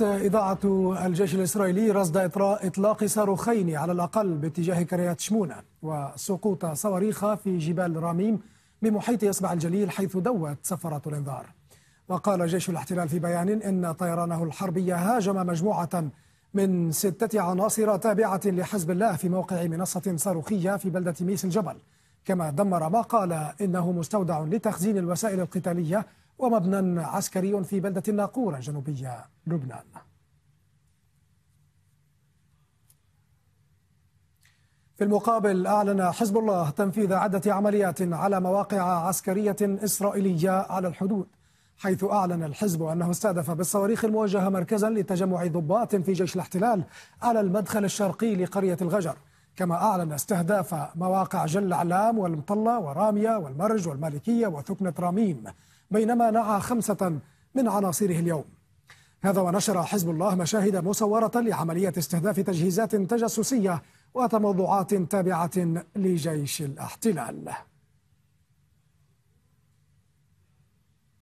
إذاعة الجيش الإسرائيلي رصد إطلاق صاروخين على الأقل باتجاه كريات شمونة وسقوط صواريخ في جبال راميم بمحيط إصبع الجليل حيث دوت سفرة الإنذار وقال جيش الاحتلال في بيان إن طيرانه الحربي هاجم مجموعة من ستة عناصر تابعة لحزب الله في موقع منصة صاروخية في بلدة ميس الجبل كما دمر ما قال إنه مستودع لتخزين الوسائل القتالية ومبنى عسكري في بلدة الناقورة جنوبية لبنان في المقابل أعلن حزب الله تنفيذ عدة عمليات على مواقع عسكرية إسرائيلية على الحدود حيث أعلن الحزب أنه استهدف بالصواريخ الموجهة مركزا لتجمع ضباط في جيش الاحتلال على المدخل الشرقي لقرية الغجر كما أعلن استهداف مواقع جل علام والمطلة ورامية والمرج والمالكية وثكنة راميم بينما نعى خمسة من عناصره اليوم هذا ونشر حزب الله مشاهد مصورة لعملية استهداف تجهيزات تجسسية وتموضعات تابعة لجيش الاحتلال